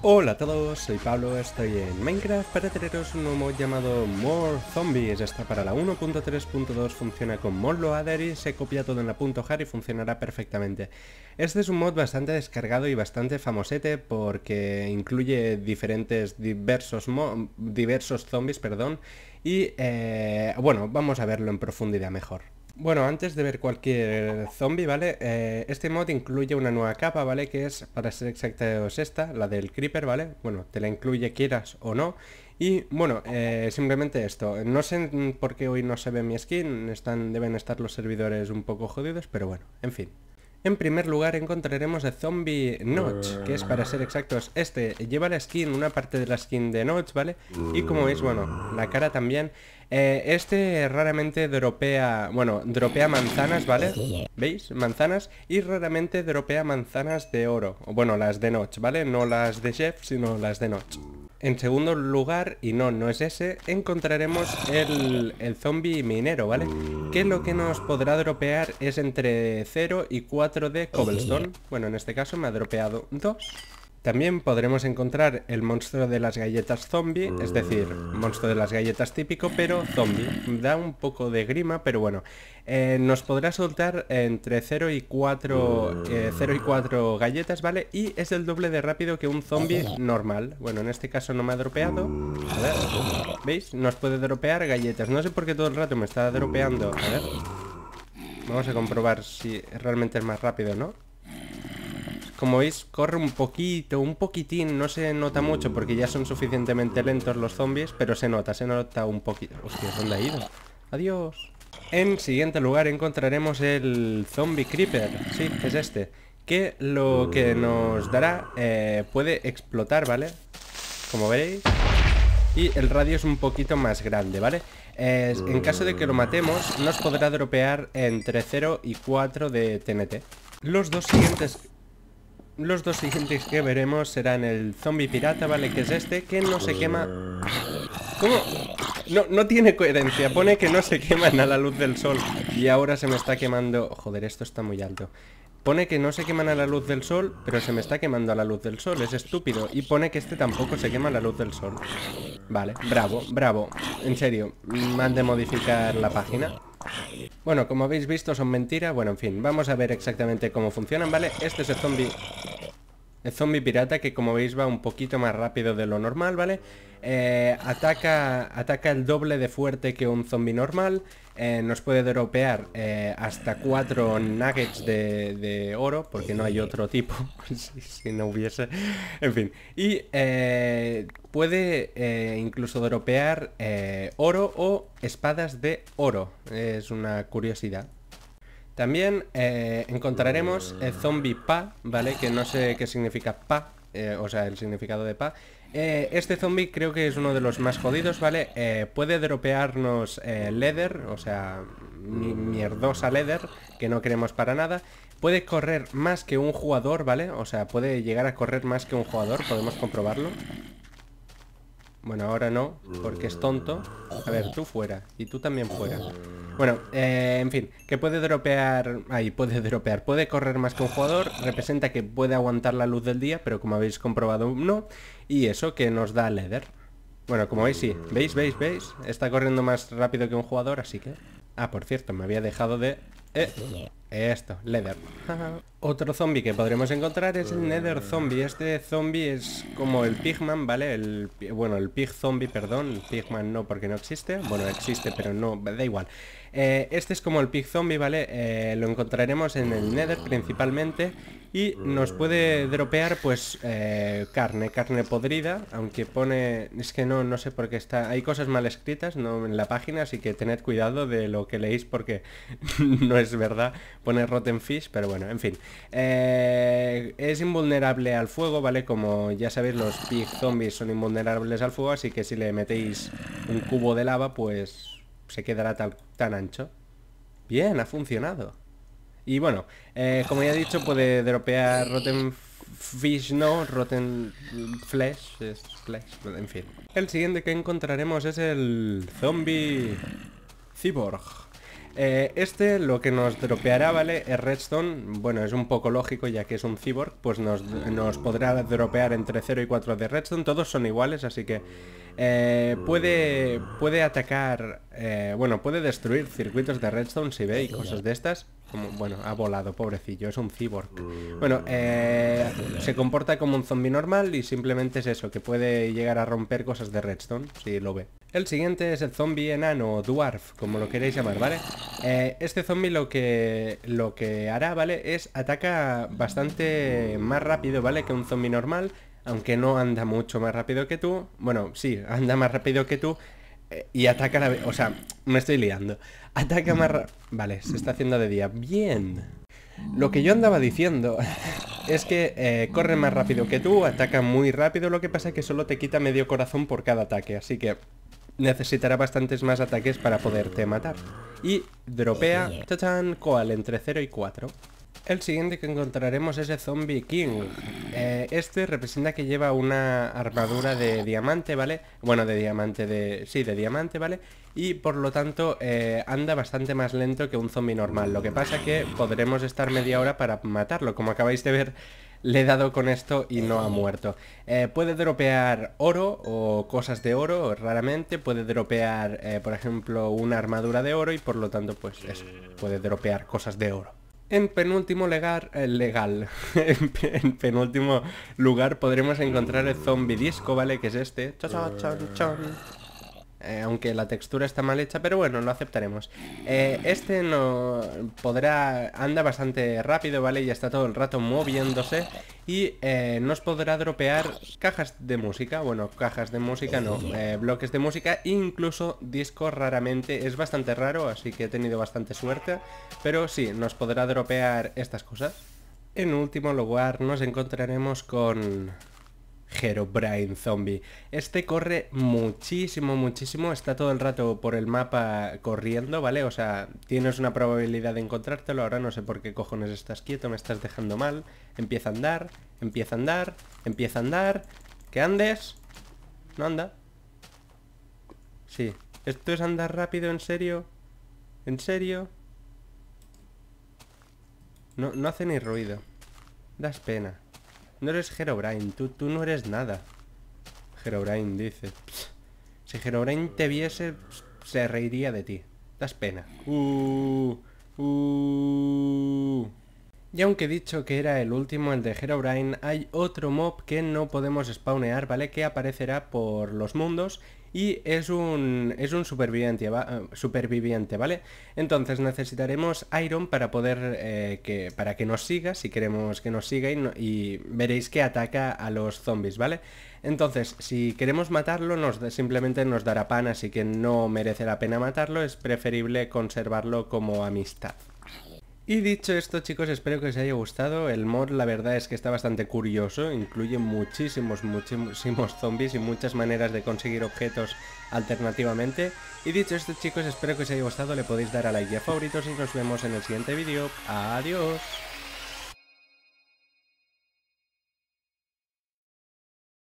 Hola a todos, soy Pablo, estoy en Minecraft para traeros un nuevo llamado More Zombies. Esta para la 1.3.2, funciona con Loader y se copia todo en la .jar y funcionará perfectamente. Este es un mod bastante descargado y bastante famosete porque incluye diferentes diversos, diversos zombies, perdón, y eh, bueno, vamos a verlo en profundidad mejor. Bueno, antes de ver cualquier zombie, ¿vale? Eh, este mod incluye una nueva capa, ¿vale? Que es, para ser exactos, esta, la del Creeper, ¿vale? Bueno, te la incluye quieras o no. Y bueno, eh, simplemente esto. No sé por qué hoy no se ve mi skin, están, deben estar los servidores un poco jodidos, pero bueno, en fin. En primer lugar encontraremos a Zombie Notch, que es para ser exactos este. Lleva la skin, una parte de la skin de Notch, ¿vale? Y como veis, bueno, la cara también. Eh, este raramente dropea, bueno, dropea manzanas, ¿vale? ¿Veis? Manzanas. Y raramente dropea manzanas de oro. Bueno, las de Notch, ¿vale? No las de Chef, sino las de Notch. En segundo lugar, y no, no es ese, encontraremos el, el zombie minero, ¿vale? Que lo que nos podrá dropear es entre 0 y 4 de oh, cobblestone. Bueno, en este caso me ha dropeado 2. También podremos encontrar el monstruo de las galletas zombie, es decir, mm. monstruo de las galletas típico, pero zombie. Da un poco de grima, pero bueno. Eh, nos podrá soltar entre 0 y 4, eh, y 4 galletas, ¿vale? Y es el doble de rápido que un zombie normal. Bueno, en este caso no me ha dropeado. ¿veis? Nos puede dropear galletas. No sé por qué todo el rato me está dropeando. A ver. Vamos a comprobar si realmente es más rápido, ¿no? Como veis, corre un poquito, un poquitín, no se nota mucho porque ya son suficientemente lentos los zombies, pero se nota, se nota un poquito. Hostia, ¿dónde ha ido? Adiós. En siguiente lugar encontraremos el Zombie Creeper, sí, es este, que lo que nos dará eh, puede explotar, ¿vale? Como veis. Y el radio es un poquito más grande, ¿vale? en caso de que lo matemos, nos podrá dropear entre 0 y 4 de TNT. Los dos siguientes los dos siguientes que veremos serán el zombie pirata, ¿vale? Que es este, que no se quema... ¿Cómo? No, no tiene coherencia. Pone que no se queman a la luz del sol. Y ahora se me está quemando... Joder, esto está muy alto. Pone que no se queman a la luz del sol, pero se me está quemando a la luz del sol, es estúpido. Y pone que este tampoco se quema a la luz del sol. Vale, bravo, bravo. En serio, ¿mande de modificar la página. Bueno, como habéis visto son mentiras. Bueno, en fin, vamos a ver exactamente cómo funcionan, ¿vale? Este es el zombie... El zombie pirata que como veis va un poquito más rápido de lo normal, ¿vale? Eh, ataca, ataca el doble de fuerte que un zombie normal. Eh, nos puede dropear eh, hasta cuatro nuggets de, oro, porque no hay otro tipo, si, no hubiese. En fin. Y puede incluso dropear oro o espadas de oro. Es una curiosidad. También encontraremos el zombie pa, ¿vale? Que no sé qué significa pa, o sea, el significado de pa, eh, este zombie creo que es uno de los más jodidos, ¿vale? Eh, puede dropearnos eh, leather, o sea, mierdosa leather, que no queremos para nada. Puede correr más que un jugador, ¿vale? O sea, puede llegar a correr más que un jugador, podemos comprobarlo. Bueno, ahora no, porque es tonto. A ver, tú fuera, y tú también fuera. Bueno, eh, en fin, que puede dropear... Ahí, puede dropear. Puede correr más que un jugador, representa que puede aguantar la luz del día, pero como habéis comprobado, no. Y eso que nos da Leather. Bueno, como veis, sí. ¿Veis, veis, veis? Está corriendo más rápido que un jugador, así que... Ah, por cierto, me había dejado de... Eh, esto, leather. Otro zombie que podremos encontrar es el nether zombie. Este zombie es como el pigman, ¿vale? El, bueno, el pig zombie, perdón. El pigman no, porque no existe. Bueno, existe, pero no, da igual. Eh, este es como el pig zombie, ¿vale? Eh, lo encontraremos en el nether principalmente. Y nos puede dropear, pues, eh, carne, carne podrida. Aunque pone... Es que no, no sé por qué está... Hay cosas mal escritas no en la página, así que tened cuidado de lo que leéis porque no es verdad pone Rotten Fish, pero bueno, en fin. Eh, es invulnerable al fuego, ¿vale? Como ya sabéis, los Pig Zombies son invulnerables al fuego, así que si le metéis un cubo de lava, pues se quedará tan ancho. Bien, ha funcionado. Y bueno, eh, como ya he dicho, puede dropear Rotten Fish no, Rotten Flesh, es Flesh, en fin. El siguiente que encontraremos es el zombie cyborg. Eh, este lo que nos dropeará, ¿vale? Es redstone, bueno, es un poco lógico ya que es un cyborg, pues nos, nos podrá dropear entre 0 y 4 de redstone, todos son iguales, así que eh, puede, puede atacar, eh, bueno, puede destruir circuitos de redstone si ve y cosas de estas bueno, ha volado, pobrecillo, es un cyborg. Bueno, eh, se comporta como un zombie normal y simplemente es eso, que puede llegar a romper cosas de redstone, si lo ve. El siguiente es el zombie enano o dwarf, como lo queréis llamar, ¿vale? Eh, este zombie lo que, lo que hará, ¿vale? Es ataca bastante más rápido, ¿vale? Que un zombie normal, aunque no anda mucho más rápido que tú. Bueno, sí, anda más rápido que tú eh, y ataca la... O sea, me estoy liando. Ataca más... Vale, se está haciendo de día. Bien. Lo que yo andaba diciendo es que eh, corre más rápido que tú, ataca muy rápido, lo que pasa es que solo te quita medio corazón por cada ataque, así que necesitará bastantes más ataques para poderte matar. Y dropea, ¡Tatán! Coal entre 0 y 4. El siguiente que encontraremos es el Zombie King. Eh, este representa que lleva una armadura de diamante, ¿vale? Bueno, de diamante, de... Sí, de diamante, ¿vale? Y por lo tanto eh, anda bastante más lento que un zombie normal. Lo que pasa que podremos estar media hora para matarlo. Como acabáis de ver, le he dado con esto y no ha muerto. Eh, puede dropear oro o cosas de oro, raramente. Puede dropear, por ejemplo, una armadura de oro y por lo tanto, pues puede dropear cosas de oro. En penúltimo lugar, el eh, legal, en, penúltimo lugar podremos encontrar el zombie disco, ¿vale? Que es este. Cha chao, chao, chao. Eh, aunque la textura está mal hecha, pero bueno, lo aceptaremos. Eh, este no podrá, anda bastante rápido, ¿vale? Y está todo el rato moviéndose y eh, nos podrá dropear cajas de música, bueno, cajas de música no, bloques de música, incluso discos raramente, es bastante raro, así que he tenido bastante suerte, pero sí, nos podrá dropear estas cosas. En último lugar nos encontraremos con Brain Zombie. Este corre muchísimo, muchísimo, está todo el rato por el mapa corriendo, ¿vale? O sea, tienes una probabilidad de encontrártelo, ahora no sé por qué cojones estás quieto, me estás dejando mal. Empieza a andar, empieza a andar, empieza a andar, que andes. No anda. Sí, ¿esto es andar rápido, en serio? ¿En serio? No, no hace ni ruido. Das pena. No eres Herobrine, tú, tú no eres nada. Herobrine dice. Si Herobrine te viese, se reiría de ti. Das pena. Uh, uh". Y aunque he dicho que era el último, el de Herobrine, hay otro mob que no podemos spawnear, ¿vale? Que aparecerá por los mundos y es un, superviviente, eh, superviviente, ¿vale? Entonces necesitaremos Iron para poder eh, que, para que nos siga, si queremos que nos siga y, veréis que ataca a los zombies, ¿vale? Entonces, si queremos matarlo, nos, simplemente nos dará pan, así que no merece la pena matarlo, es preferible conservarlo como amistad. Y dicho esto chicos, espero que os haya gustado, el mod la verdad es que está bastante curioso, incluye muchísimos, muchísimos zombies y muchas maneras de conseguir objetos alternativamente. Y dicho esto chicos, espero que os haya gustado, le podéis dar a like y a favoritos y nos vemos en el siguiente vídeo. Adiós.